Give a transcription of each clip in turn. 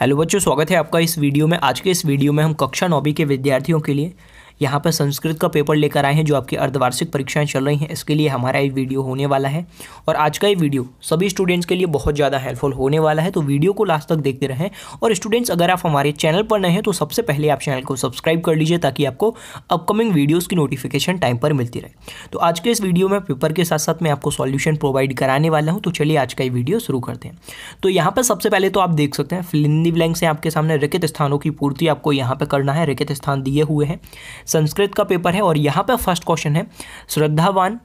hello बच्चों स्वागत है आपका इस वीडियो में आज के इस वीडियो में हम कक्षा नौवीं के विद्यार्थियों के लिए यहाँ पर संस्कृत का पेपर लेकर आए हैं जो आपकी अर्धवार्षिक परीक्षाएं चल रही हैं इसके लिए हमारा ये वीडियो होने वाला है और आज का ये वीडियो सभी स्टूडेंट्स के लिए बहुत ज़्यादा हेल्पफुल होने वाला है तो वीडियो को लास्ट तक देखते रहें और स्टूडेंट्स अगर आप हमारे चैनल पर नए हैं तो सबसे पहले आप चैनल को सब्सक्राइब कर लीजिए ताकि आपको अपकमिंग वीडियोज़ की नोटिफिकेशन टाइम पर मिलती रहे तो आज के इस वीडियो में पेपर के साथ साथ मैं आपको सॉल्यूशन प्रोवाइड कराने वाला हूँ तो चलिए आज का ये वीडियो शुरू करते हैं तो यहाँ पर सबसे पहले तो आप देख सकते हैं फिलिंदी ब्लैंक से आपके सामने रिकित स्थानों की पूर्ति आपको यहाँ पर करना है रिकित स्थान दिए हुए हैं संस्कृत का पेपर है और यहाँ पर फर्स्ट क्वेश्चन है श्रद्धावान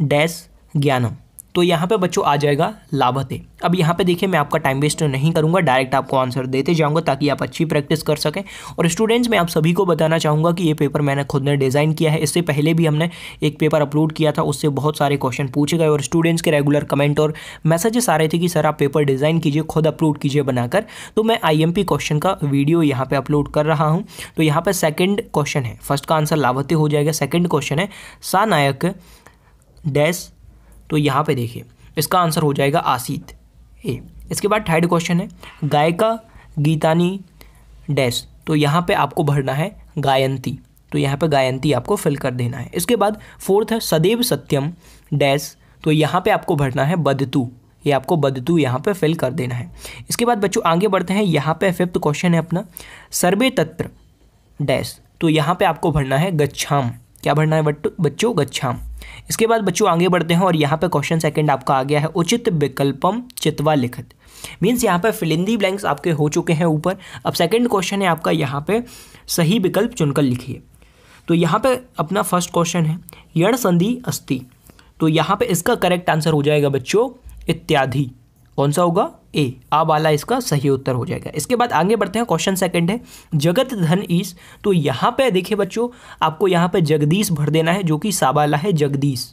डैश ज्ञानम तो यहाँ पे बच्चों आ जाएगा लाभते अब यहाँ पे देखिए मैं आपका टाइम वेस्ट नहीं करूँगा डायरेक्ट आपको आंसर देते जाऊँगा ताकि आप अच्छी प्रैक्टिस कर सकें और स्टूडेंट्स मैं आप सभी को बताना चाहूँगा कि ये पेपर मैंने खुद ने डिज़ाइन किया है इससे पहले भी हमने एक पेपर अपलोड किया था उससे बहुत सारे क्वेश्चन पूछे गए और स्टूडेंट्स के रेगुलर कमेंट और मैसेजेस आ रहे थे कि सर आप पेपर डिज़ाइन कीजिए खुद अपलोड कीजिए बनाकर तो मैं आई क्वेश्चन का वीडियो यहाँ पर अपलोड कर रहा हूँ तो यहाँ पर सेकेंड क्वेश्चन है फर्स्ट का आंसर लाभते हो जाएगा सेकेंड क्वेश्चन है नायक डैश तो यहाँ पे देखिए इसका आंसर हो जाएगा आसित ए इसके बाद थर्ड क्वेश्चन है गायिका गीतानी डैश तो यहाँ पे आपको भरना है गायंती तो यहाँ पे गायंती आपको फिल कर देना है इसके बाद फोर्थ है सदैव सत्यम डैश तो यहाँ पे आपको भरना है बदतू ये आपको बदतू यहाँ पे फिल कर देना है इसके बाद बच्चों आगे बढ़ते हैं यहाँ पे फिफ्थ क्वेश्चन है अपना सर्वे तत्र डैश तो यहाँ पे आपको भरना है गच्छाम क्या भरना है बच्चों गच्छाम इसके बाद बच्चों आगे बढ़ते हैं और यहाँ पे क्वेश्चन सेकंड आपका आ गया है उचित विकल्पम चितवा लिखित मीन्स यहाँ पे फिलिंदी ब्लैंक्स आपके हो चुके हैं ऊपर अब सेकंड क्वेश्चन है आपका यहाँ पे सही विकल्प चुनकर लिखिए तो यहाँ पे अपना फर्स्ट क्वेश्चन है यण संधि अस्थि तो यहाँ पे इसका करेक्ट आंसर हो जाएगा बच्चों इत्यादि कौन सा होगा ए आ वाला इसका सही उत्तर हो जाएगा इसके बाद आगे बढ़ते हैं क्वेश्चन सेकंड है जगत धन ईस तो यहाँ पे देखिए बच्चों आपको यहाँ पे जगदीश भर देना है जो कि साबाला है जगदीश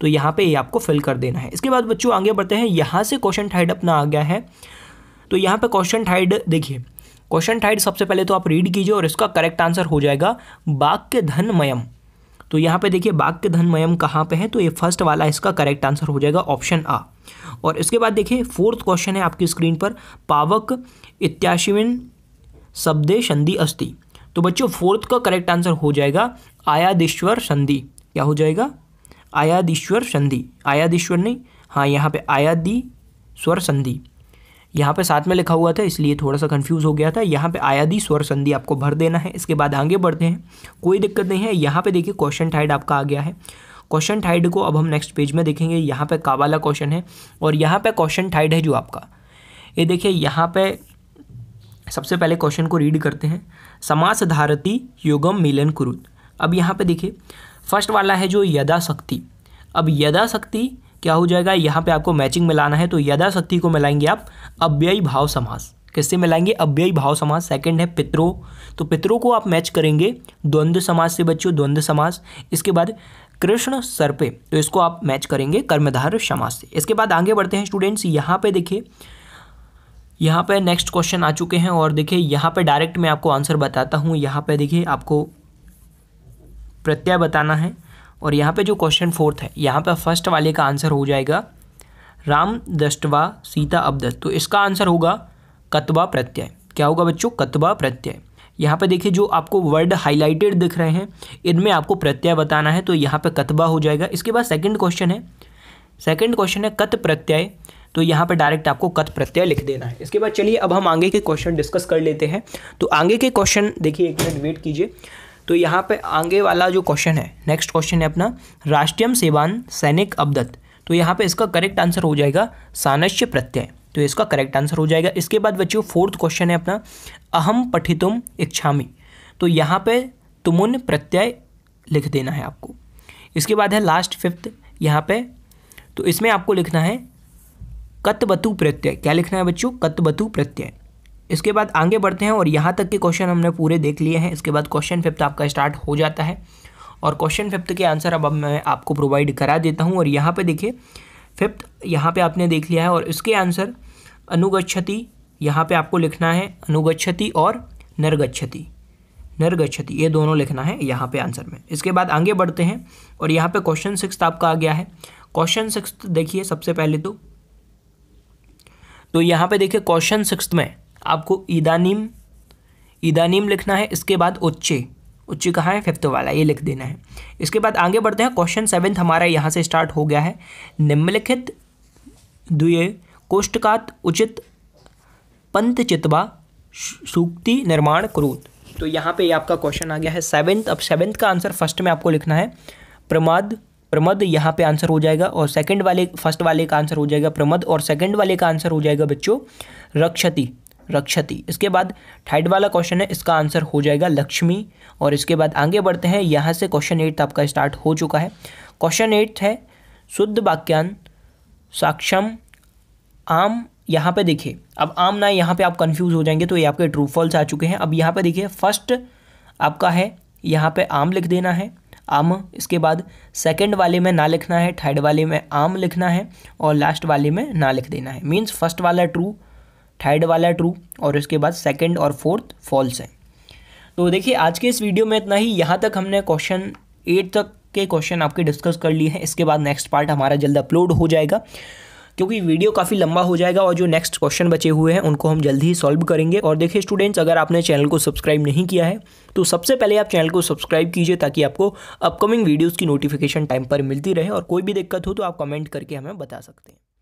तो यहाँ पे ये आपको फिल कर देना है इसके बाद बच्चों आगे बढ़ते हैं यहाँ से क्वेश्चन थाइड अपना आ गया है तो यहाँ पे क्वेश्चन थाइड देखिए क्वेश्चन थाइड सबसे पहले तो आप रीड कीजिए और इसका करेक्ट आंसर हो जाएगा वाक्य धनमयम तो यहाँ पे देखिए वाक्य धनमयम कहाँ पे है तो ये फर्स्ट वाला इसका करेक्ट आंसर हो जाएगा ऑप्शन आ और इसके बाद देखिए फोर्थ क्वेश्चन है आपकी स्क्रीन पर पावक इत्याशिविन शब्दे संधि अस्थि तो बच्चों फोर्थ का करेक्ट आंसर हो जाएगा आयादेश्वर संधि क्या हो जाएगा आयादीश्वर संधि आयादीश्वर नहीं हाँ यहाँ पे आयादी स्वर संधि यहाँ पे साथ में लिखा हुआ था इसलिए थोड़ा सा कंफ्यूज हो गया था यहाँ पे आयादी स्वर संधि आपको भर देना है इसके बाद आगे बढ़ते हैं कोई दिक्कत नहीं है यहाँ पे देखिए क्वेश्चन टाइड आपका आ गया है क्वेश्चन थाइड को अब हम नेक्स्ट पेज में देखेंगे यहाँ पे काबाला क्वेश्चन है और यहाँ पे क्वेश्चन थाइड है जो आपका ये देखिए यहाँ पे सबसे पहले क्वेश्चन को रीड करते हैं समास धारती युगम मिलन कुरुत अब यहाँ पे देखिए फर्स्ट वाला है जो यदा शक्ति अब यदा शक्ति क्या हो जाएगा यहाँ पे आपको मैचिंग मिलाना है तो यदा शक्ति को मिलाएंगे आप अव्ययी भाव समास किससे मिलाएंगे अव्ययी भाव समास सेकंड है पितरो तो पित्रो को आप मैच करेंगे द्वंद्व समास से बच्चों द्वंद्व समास इसके बाद कृष्ण सर्पे तो इसको आप मैच करेंगे कर्मधार समास से इसके बाद आगे बढ़ते हैं स्टूडेंट्स यहाँ पे देखिए यहाँ पे नेक्स्ट क्वेश्चन आ चुके हैं और देखिए यहाँ पे डायरेक्ट मैं आपको आंसर बताता हूँ यहाँ पे देखिए आपको प्रत्यय बताना है और यहाँ पे जो क्वेश्चन फोर्थ है यहाँ पे फर्स्ट वाले का आंसर हो जाएगा राम दष्टवा सीता अबदस्त तो इसका आंसर होगा कतबा प्रत्यय क्या होगा बच्चों कतबा प्रत्यय यहाँ पे देखिए जो आपको वर्ड हाईलाइटेड दिख रहे हैं इनमें आपको प्रत्यय बताना है तो यहाँ पे कतबा हो जाएगा इसके बाद सेकंड क्वेश्चन है सेकंड क्वेश्चन है कत प्रत्यय तो यहाँ पर डायरेक्ट आपको कत प्रत्यय लिख देना है इसके बाद चलिए अब हम आगे के क्वेश्चन डिस्कस कर लेते हैं तो आगे के क्वेश्चन देखिए एक मिनट वेट कीजिए तो यहाँ पर आगे वाला जो क्वेश्चन है नेक्स्ट क्वेश्चन है अपना राष्ट्रीय सेवान सैनिक अबदत तो यहाँ पर इसका करेक्ट आंसर हो जाएगा सानस्य प्रत्यय तो इसका करेक्ट आंसर हो जाएगा इसके बाद बच्चों फोर्थ क्वेश्चन है अपना अहम पठितुम इच्छामी तो यहाँ पे तुमुन प्रत्यय लिख देना है आपको इसके बाद है लास्ट फिफ्थ यहाँ पे तो इसमें आपको लिखना है कतबतु प्रत्यय क्या लिखना है बच्चों कतबतु प्रत्यय इसके बाद आगे बढ़ते हैं और यहाँ तक के क्वेश्चन हमने पूरे देख लिए हैं इसके बाद क्वेश्चन फिफ्थ आपका स्टार्ट हो जाता है और क्वेश्चन फिफ्थ के आंसर अब मैं आपको प्रोवाइड करा देता हूँ और यहाँ पे देखिए फिफ्थ यहाँ पे आपने देख लिया है और इसके आंसर अनुगच्छति यहाँ पे आपको लिखना है अनुगच्छति और नरगच्छति नरगच्छति ये दोनों लिखना है यहाँ पे आंसर में इसके बाद आगे बढ़ते हैं और यहाँ पे क्वेश्चन सिक्स आपका आ गया है क्वेश्चन सिक्स देखिए सबसे पहले तो तो यहाँ पे देखिए क्वेश्चन सिक्स में आपको ईदानीम ईदानीम लिखना है इसके बाद उच्चे उच्च कहाँ है फिफ्थ वाला ये लिख देना है इसके बाद आगे बढ़ते हैं क्वेश्चन सेवन्थ हमारा यहाँ से स्टार्ट हो गया है निम्नलिखित दुए कोष्टकात उचित पंत चित्वा सूक्ति निर्माण करोत तो यहाँ पे आपका क्वेश्चन आ गया है सेवेंथ अब सेवेंथ का आंसर फर्स्ट में आपको लिखना है प्रमाद प्रमद यहाँ पे आंसर हो जाएगा और सेकंड वाले फर्स्ट वाले का आंसर हो जाएगा प्रमद और सेकंड वाले का आंसर हो जाएगा बच्चों रक्षति रक्षति इसके बाद थर्ड वाला क्वेश्चन है इसका आंसर हो जाएगा लक्ष्मी और इसके बाद आगे बढ़ते हैं यहाँ से क्वेश्चन एट आपका स्टार्ट हो चुका है क्वेश्चन एट्थ है शुद्ध वाक्यान साक्षम आम यहाँ पे देखिए अब आम ना यहाँ पे आप कंफ्यूज हो जाएंगे तो ये आपके ट्रू फॉल्स आ चुके हैं अब यहाँ पे देखिए फर्स्ट आपका है यहाँ पे आम लिख देना है आम इसके बाद सेकंड वाले में ना लिखना है थर्ड वाले में आम लिखना है और लास्ट वाले में ना लिख देना है मीन्स फर्स्ट वाला ट्रू थर्ड वाला ट्रू और इसके बाद सेकेंड और फोर्थ फॉल्स है तो देखिए आज के इस वीडियो में इतना ही यहाँ तक हमने क्वेश्चन एट तक के क्वेश्चन आपके डिस्कस कर लिए हैं इसके बाद नेक्स्ट पार्ट हमारा जल्द अपलोड हो जाएगा क्योंकि वीडियो काफ़ी लंबा हो जाएगा और जो नेक्स्ट क्वेश्चन बचे हुए हैं उनको हम जल्दी ही सॉल्व करेंगे और देखिए स्टूडेंट्स अगर आपने चैनल को सब्सक्राइब नहीं किया है तो सबसे पहले आप चैनल को सब्सक्राइब कीजिए ताकि आपको अपकमिंग वीडियोज़ की नोटिफिकेशन टाइम पर मिलती रहे और कोई भी दिक्कत हो तो आप कमेंट करके हमें बता सकते हैं